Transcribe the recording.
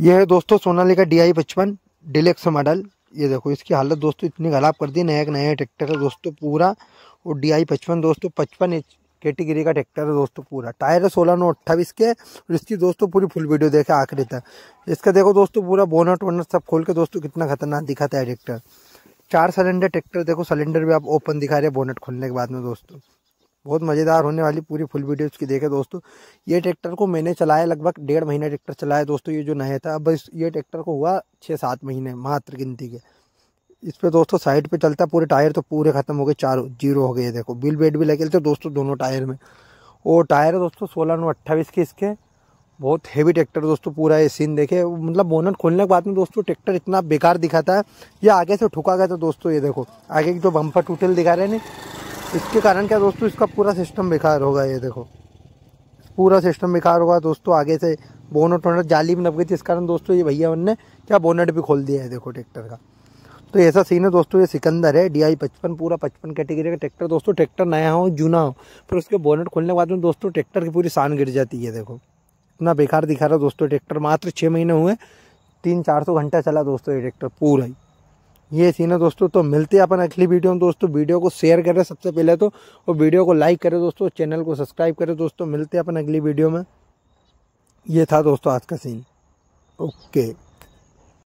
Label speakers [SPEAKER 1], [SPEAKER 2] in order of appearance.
[SPEAKER 1] ये है दोस्तों सोनाली का डी आई पचपन डिलेक्स मॉडल ये देखो इसकी हालत दोस्तों इतनी खराब कर दी नया एक नया ट्रैक्टर है दोस्तों पूरा और डी आई पचपन दोस्तों पचपन एच कैटेगरी का ट्रैक्टर है दोस्तों पूरा टायर है सोलह नौ अट्ठाईस के और इसकी दोस्तों पूरी फुल वीडियो देखे आखिरी तक इसका देखो दोस्तों पूरा बोनट वोनट सब खोल के दोस्तों कितना खतरनाक दिखाता है ट्रैक्टर चार सिलेंडर ट्रैक्टर देखो सिलेंडर भी आप ओपन दिखा रहे हैं बोनट खोलने के बाद में दोस्तों बहुत मज़ेदार होने वाली पूरी फुल वीडियो उसकी देखे दोस्तों ये ट्रैक्टर को मैंने चलाया लगभग डेढ़ महीना ट्रैक्टर चलाया दोस्तों ये जो नया था अब इस ये ट्रैक्टर को हुआ छः सात महीने मात्र गिनती के इस पर दोस्तों साइड पे चलता पूरे टायर तो पूरे ख़त्म हो गए चारों जीरो हो गए देखो बिल बेट भी लगे थे दोस्तों दोनों टायर में और टायर है दोस्तों सोलह नौ अट्ठाईस के इसके बहुत हैवी ट्रैक्टर दोस्तों पूरा ये सीन देखे मतलब बोनट खोलने के बाद में दोस्तों ट्रैक्टर इतना बेकार दिखाता है ये आगे से ठुका गया था दोस्तों ये देखो आगे की जो बम्पर टूटेल दिखा रहे हैं इसके कारण क्या दोस्तों इसका पूरा सिस्टम बेकार होगा ये देखो पूरा सिस्टम बेकार होगा दोस्तों आगे से बोनट वोनट जाली भी नप गई थी इस कारण दोस्तों ये भैया उनने क्या बोनट भी खोल दिया है देखो ट्रैक्टर का तो ऐसा सीन है दोस्तों ये सिकंदर है डी आई पचपन पूरा पचपन कैटेगरी का ट्रैक्टर दोस्तों ट्रैक्टर नया हो जूना हो फिर उसके बोनट खोलने के बाद में दोस्तों ट्रैक्टर की पूरी शान गिर जाती है देखो इतना बेकार दिखा रहा दोस्तों ट्रैक्टर मात्र छः महीने हुए तीन चार सौ घंटा चला दोस्तों ये ट्रैक्टर पूरा ही ये सीन है दोस्तों तो मिलते हैं अपन अगली वीडियो में दोस्तों वीडियो को शेयर करें सबसे पहले तो और वीडियो को लाइक करें दोस्तों चैनल को सब्सक्राइब करें दोस्तों मिलते हैं अपन अगली वीडियो में ये था दोस्तों आज का सीन ओके